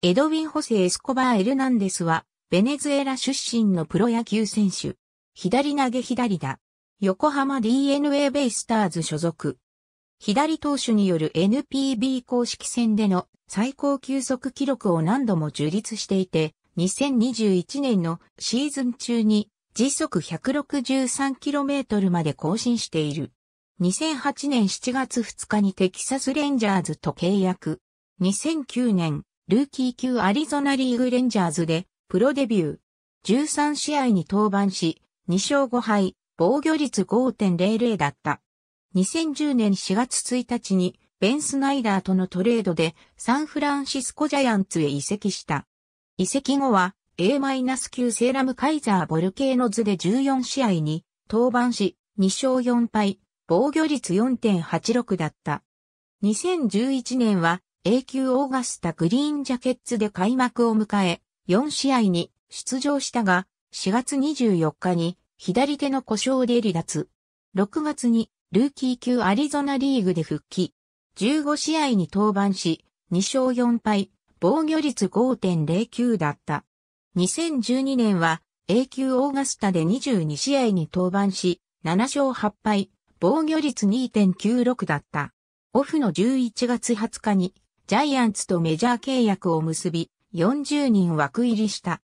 エドウィン・ホセ・エスコバー・エルナンデスは、ベネズエラ出身のプロ野球選手。左投げ左打。横浜 DNA ベイスターズ所属。左投手による NPB 公式戦での最高球速記録を何度も樹立していて、2021年のシーズン中に時速 163km まで更新している。2008年7月2日にテキサスレンジャーズと契約。2009年ルーキー級アリゾナリーグレンジャーズで、プロデビュー。13試合に登板し、2勝5敗、防御率5.00だった。2010年4月1日に、ベン・スナイダーとのトレードで、サンフランシスコジャイアンツへ移籍した。移籍後は、A-9 セーラムカイザーボルケーノズで14試合に、登板し、2勝4敗、防御率4.86だった。2011年は永久オーガスタグリーンジャケッツで開幕を迎え、4試合に出場したが、4月24日に左手の故障で離脱。6月にルーキー級アリゾナリーグで復帰。15試合に登板し、2勝4敗、防御率5.09だった。2012年は A 級オーガスタで22試合に登板し、7勝8敗、防御率2.96だった。オフの11月20日にジャイアンツとメジャー契約を結び、40人枠入りした。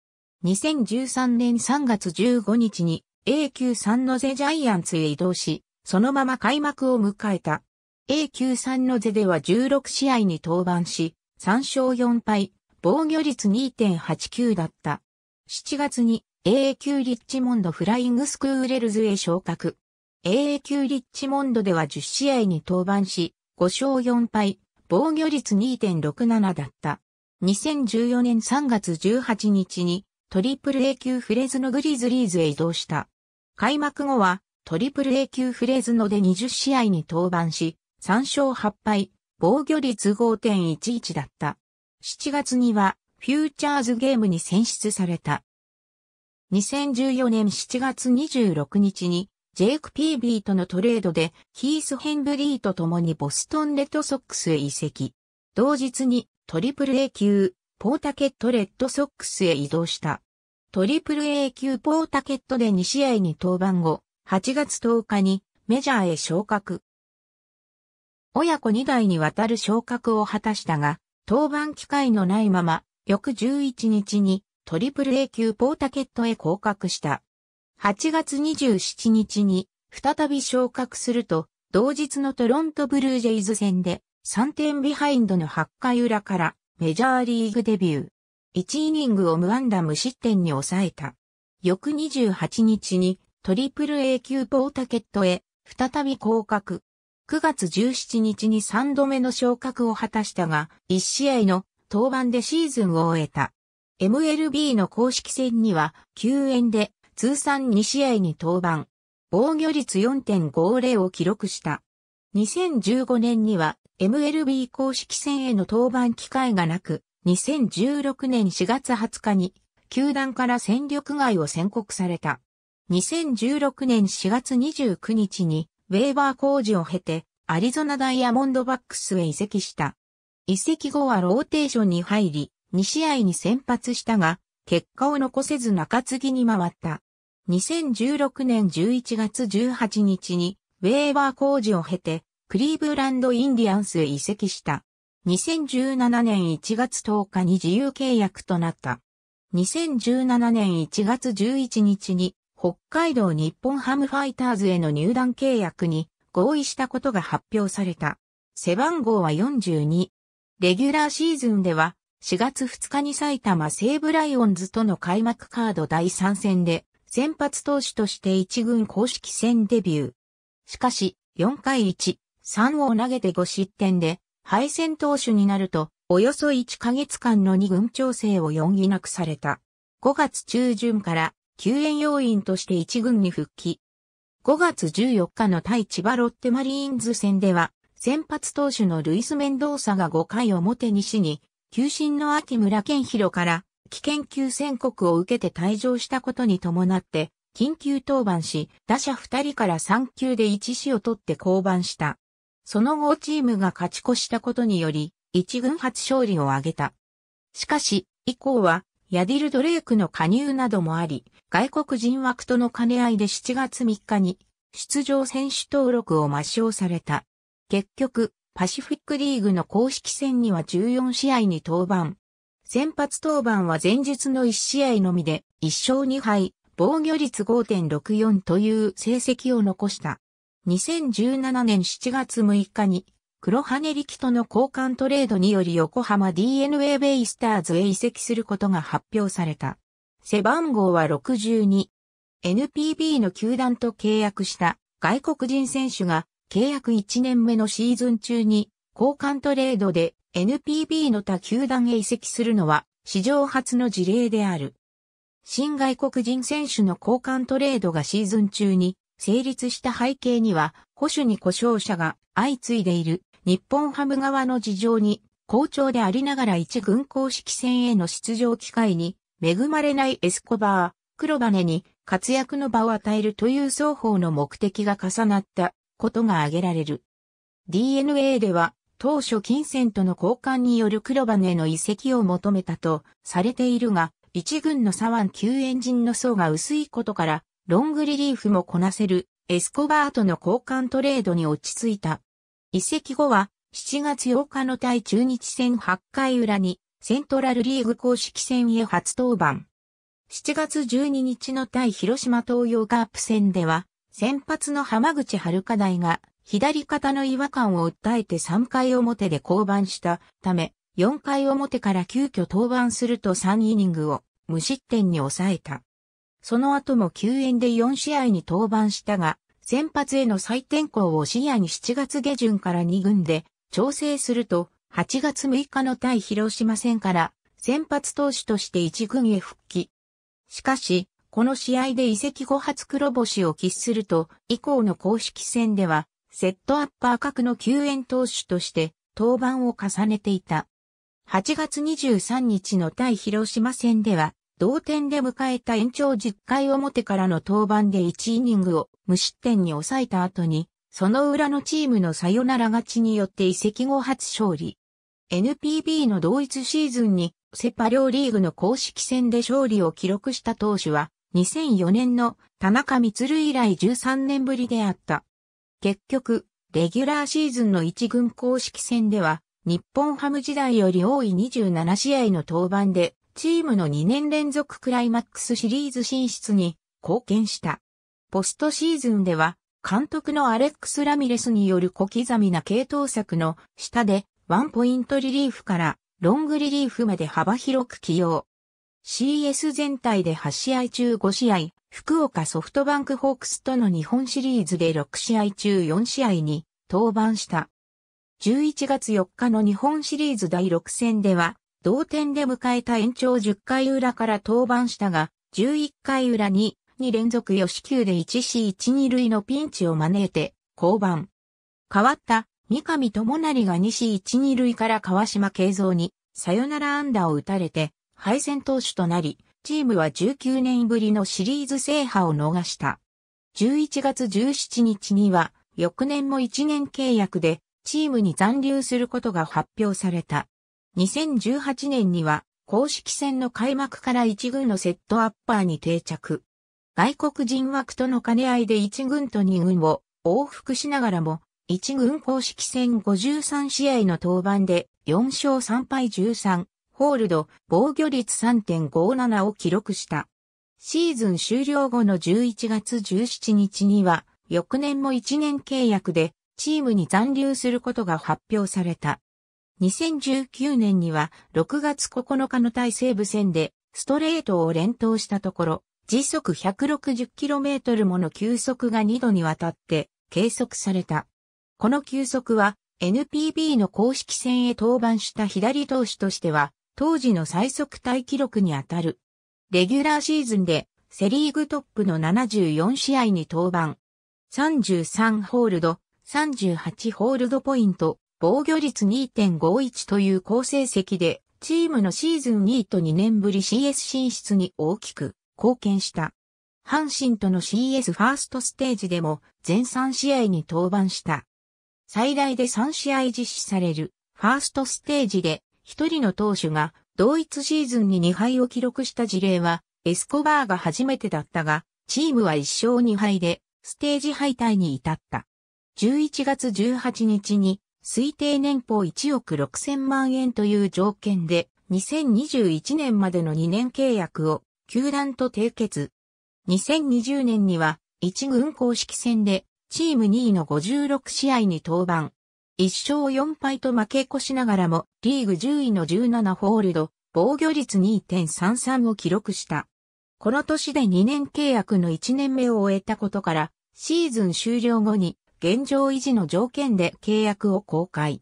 2013年3月15日に A 級3のゼジャイアンツへ移動し、そのまま開幕を迎えた。A 級3のゼでは16試合に登板し、3勝4敗、防御率2.89だった。7月に A 級リッチモンドフライングスクーレルズへ昇格。A 級リッチモンドでは10試合に登板し、5勝4敗、防御率2.67だった。2014年3月18日にトリプル A 級フレーズのグリズリーズへ移動した。開幕後はトリプル A 級フレーズので20試合に登板し、3勝8敗、防御率5.11だった。7月にはフューチャーズゲームに選出された。2014年7月26日にジェイク・ピービーとのトレードでヒース・ヘンブリーと共にボストン・レッドソックスへ移籍。同日にトリプル A 級ポータケット・レッドソックスへ移動した。トリプル A 級ポータケットで2試合に登板後、8月10日にメジャーへ昇格。親子2代にわたる昇格を果たしたが、登板機会のないまま、翌11日にトリプル A 級ポータケットへ降格した。8月27日に再び昇格すると、同日のトロントブルージェイズ戦で3点ビハインドの8回裏からメジャーリーグデビュー。1イニングを無安打無失点に抑えた。翌28日にトリプル A 級ポータケットへ再び降格。9月17日に3度目の昇格を果たしたが、1試合の登板でシーズンを終えた。MLB の公式戦には、救援で通算2試合に登板、防御率4.50を記録した。2015年には MLB 公式戦への登板機会がなく、2016年4月20日に球団から戦力外を宣告された。2016年4月29日にウェーバー工事を経てアリゾナダイヤモンドバックスへ移籍した。移籍後はローテーションに入り、2試合に先発したが、結果を残せず中継ぎに回った。2016年11月18日に、ウェーバー工事を経て、クリーブランドインディアンスへ移籍した。2017年1月10日に自由契約となった。2017年1月11日に、北海道日本ハムファイターズへの入団契約に合意したことが発表された。背番号は42。レギュラーシーズンでは4月2日に埼玉西武ライオンズとの開幕カード第3戦で、先発投手として1軍公式戦デビュー。しかし、4回1、3を投げて5失点で、敗戦投手になると、およそ1ヶ月間の2軍調整を余儀なくされた。5月中旬から救援要員として1軍に復帰。5月14日の対千葉ロッテマリーンズ戦では、先発投手のルイス・メンドーサが5回表西に旧進の秋村健弘から危険級宣告を受けて退場したことに伴って、緊急登板し、打者2人から3球で1死を取って降板した。その後チームが勝ち越したことにより、1軍初勝利を挙げた。しかし、以降は、ヤディル・ドレイクの加入などもあり、外国人枠との兼ね合いで7月3日に、出場選手登録を抹消された。結局、パシフィックリーグの公式戦には14試合に登板。先発登板は前日の1試合のみで1勝2敗、防御率5.64という成績を残した。2017年7月6日に黒羽力との交換トレードにより横浜 DNA ベイスターズへ移籍することが発表された。背番号は62。NPB の球団と契約した外国人選手が契約1年目のシーズン中に交換トレードで NPB の他球団へ移籍するのは史上初の事例である。新外国人選手の交換トレードがシーズン中に成立した背景には保守に故障者が相次いでいる日本ハム側の事情に好調でありながら一軍公式戦への出場機会に恵まれないエスコバー、黒羽に活躍の場を与えるという双方の目的が重なったことが挙げられる。DNA では、当初金銭との交換による黒羽への移籍を求めたとされているが、一軍の左腕救援陣の層が薄いことから、ロングリリーフもこなせるエスコバートの交換トレードに落ち着いた。移籍後は、7月8日の対中日戦8回裏に、セントラルリーグ公式戦へ初登板。7月12日の対広島東洋カープ戦では、先発の浜口遥大が左肩の違和感を訴えて3回表で降板したため、4回表から急遽登板すると3イニングを無失点に抑えた。その後も救援で4試合に登板したが、先発への再転向を視野に7月下旬から2軍で調整すると、8月6日の対広島戦から先発投手として1軍へ復帰。しかし、この試合で移籍後初黒星を喫すると、以降の公式戦では、セットアッパー格の救援投手として登板を重ねていた。8月23日の対広島戦では、同点で迎えた延長10回表からの登板で1イニングを無失点に抑えた後に、その裏のチームのサヨナラ勝ちによって移籍後初勝利。NPB の同一シーズンにセパ両リーグの公式戦で勝利を記録した投手は2004年の田中光以来13年ぶりであった。結局、レギュラーシーズンの一軍公式戦では、日本ハム時代より多い27試合の登板で、チームの2年連続クライマックスシリーズ進出に貢献した。ポストシーズンでは、監督のアレックス・ラミレスによる小刻みな系統策の下で、ワンポイントリリーフからロングリリーフまで幅広く起用。CS 全体で8試合中5試合、福岡ソフトバンクホークスとの日本シリーズで6試合中4試合に登板した。11月4日の日本シリーズ第6戦では、同点で迎えた延長10回裏から登板したが、11回裏に2連続吉球で 1C12 塁のピンチを招いて降板。変わった三上智成が 2C12 塁から川島慶三にサヨナラ安打を打たれて敗戦投手となり、チームは19年ぶりのシリーズ制覇を逃した。11月17日には、翌年も1年契約で、チームに残留することが発表された。2018年には、公式戦の開幕から1軍のセットアッパーに定着。外国人枠との兼ね合いで1軍と2軍を往復しながらも、1軍公式戦53試合の登板で4勝3敗13ホールド、防御率3.57を記録した。シーズン終了後の11月17日には、翌年も1年契約で、チームに残留することが発表された。2019年には、6月9日の対西部戦で、ストレートを連投したところ、時速 160km もの球速が2度にわたって計測された。この球速は NPB の公式戦へ登板した左投手としては当時の最速タイ記録にあたる。レギュラーシーズンでセリーグトップの74試合に登板。33ホールド、38ホールドポイント、防御率2.51という好成績で、チームのシーズン2位と2年ぶり CS 進出に大きく貢献した。阪神との CS ファーストステージでも全3試合に登板した。最大で3試合実施されるファーストステージで一人の投手が同一シーズンに2敗を記録した事例はエスコバーが初めてだったが、チームは1勝2敗でステージ敗退に至った。11月18日に推定年俸1億6000万円という条件で2021年までの2年契約を球団と締結。2020年には一軍公式戦でチーム2位の56試合に登板、1勝4敗と負け越しながらも、リーグ10位の17ホールド、防御率2.33を記録した。この年で2年契約の1年目を終えたことから、シーズン終了後に現状維持の条件で契約を公開。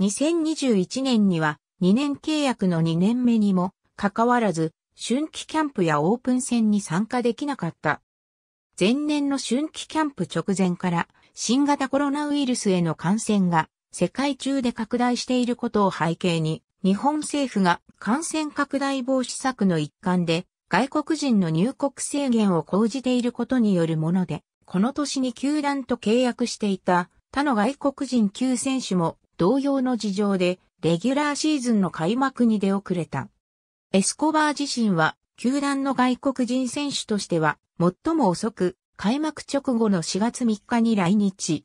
2021年には2年契約の2年目にもかかわらず、春季キャンプやオープン戦に参加できなかった。前年の春季キャンプ直前から新型コロナウイルスへの感染が世界中で拡大していることを背景に、日本政府が感染拡大防止策の一環で外国人の入国制限を講じていることによるもので、この年に球団と契約していた他の外国人9選手も同様の事情でレギュラーシーズンの開幕に出遅れた。エスコバー自身は球団の外国人選手としては最も遅く開幕直後の4月3日に来日。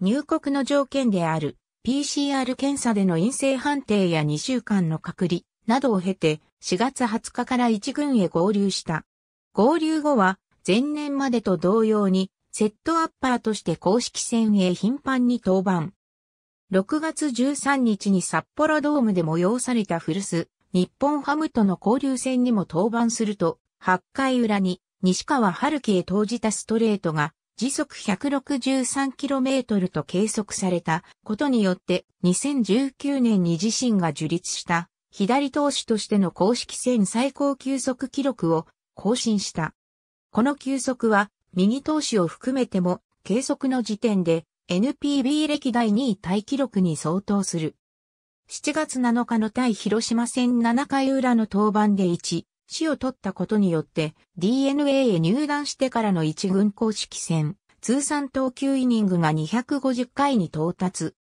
入国の条件である PCR 検査での陰性判定や2週間の隔離などを経て4月20日から一軍へ合流した。合流後は前年までと同様にセットアッパーとして公式戦へ頻繁に登板。6月13日に札幌ドームで催された古巣、日本ハムとの交流戦にも登板すると、8回裏に西川春樹へ投じたストレートが時速 163km と計測されたことによって2019年に自身が樹立した左投手としての公式戦最高球速記録を更新した。この球速は右投手を含めても計測の時点で NPB 歴代2位タイ記録に相当する。7月7日の対広島戦7回裏の登板で1、死を取ったことによって DNA へ入団してからの一軍公式戦、通算投球イニングが250回に到達。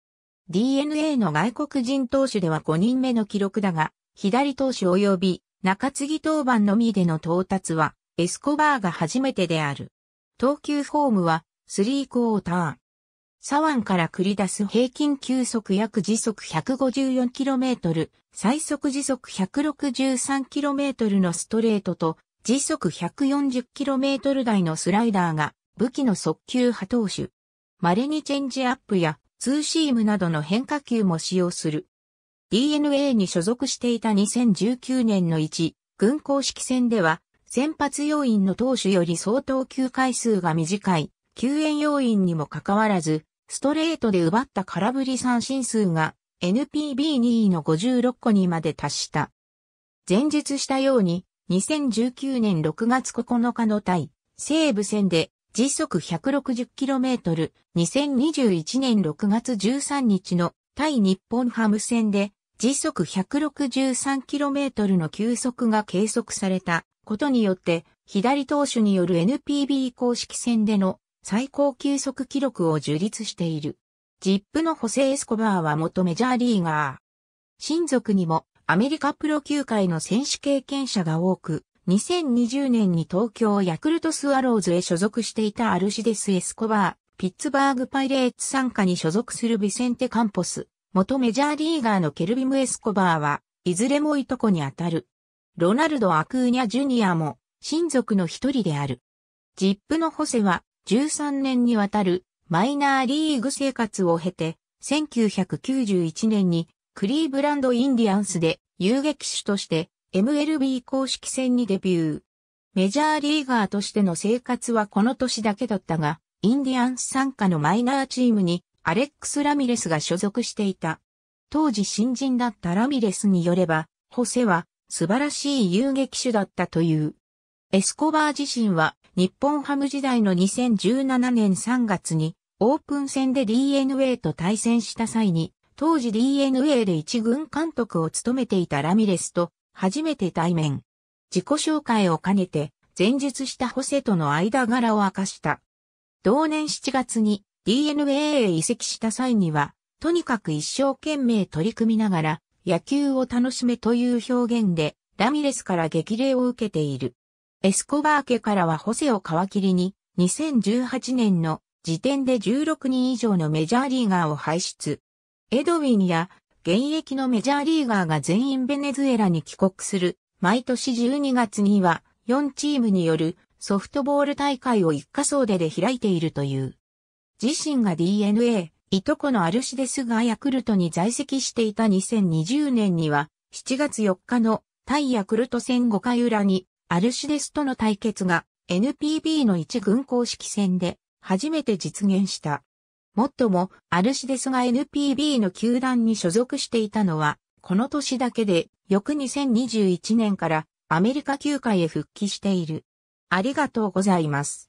DNA の外国人投手では5人目の記録だが、左投手及び中継ぎ登板のみでの到達は、エスコバーが初めてである。投球フォームは、スリークォーター、左腕から繰り出す平均球速約時速 154km、最速時速 163km のストレートと、時速 140km 台のスライダーが武器の速球派投手。稀にチェンジアップやツーシームなどの変化球も使用する。DNA に所属していた2019年の1軍公式戦では、先発要員の投手より相当球回数が短い、救援要員にもかかわらず、ストレートで奪った空振り三振数が NPB2 位の56個にまで達した。前述したように、2019年6月9日の対西武戦で時速 160km、2021年6月13日の対日本ハム戦で時速 163km の球速が計測されたことによって、左投手による NPB 公式戦での最高球速記録を樹立している。ジップのホセ・エスコバーは元メジャーリーガー。親族にもアメリカプロ球界の選手経験者が多く、2020年に東京ヤクルトスワローズへ所属していたアルシデス・エスコバー、ピッツバーグパイレーツ参加に所属するビセンテ・カンポス、元メジャーリーガーのケルビム・エスコバーは、いずれもいとこにあたる。ロナルド・アクーニャ・ジュニアも、親族の一人である。ジップのホセは、13年にわたるマイナーリーグ生活を経て、1991年にクリーブランドインディアンスで遊撃手として MLB 公式戦にデビュー。メジャーリーガーとしての生活はこの年だけだったが、インディアンス参加のマイナーチームにアレックス・ラミレスが所属していた。当時新人だったラミレスによれば、ホセは素晴らしい遊撃手だったという。エスコバー自身は日本ハム時代の2017年3月にオープン戦で DNA と対戦した際に、当時 DNA で一軍監督を務めていたラミレスと初めて対面。自己紹介を兼ねて前述したホセとの間柄を明かした。同年7月に DNA へ移籍した際には、とにかく一生懸命取り組みながら野球を楽しめという表現でラミレスから激励を受けている。エスコバー家からはホセを皮切りに、2018年の時点で16人以上のメジャーリーガーを輩出。エドウィンや現役のメジャーリーガーが全員ベネズエラに帰国する。毎年12月には4チームによるソフトボール大会を一家総出で開いているという。自身が DNA、いとこのアルシデスがヤクルトに在籍していた2020年には7月4日の対ヤクルト戦5回裏にアルシデスとの対決が NPB の一軍公式戦で初めて実現した。もっとも、アルシデスが NPB の球団に所属していたのは、この年だけで、翌2021年からアメリカ球界へ復帰している。ありがとうございます。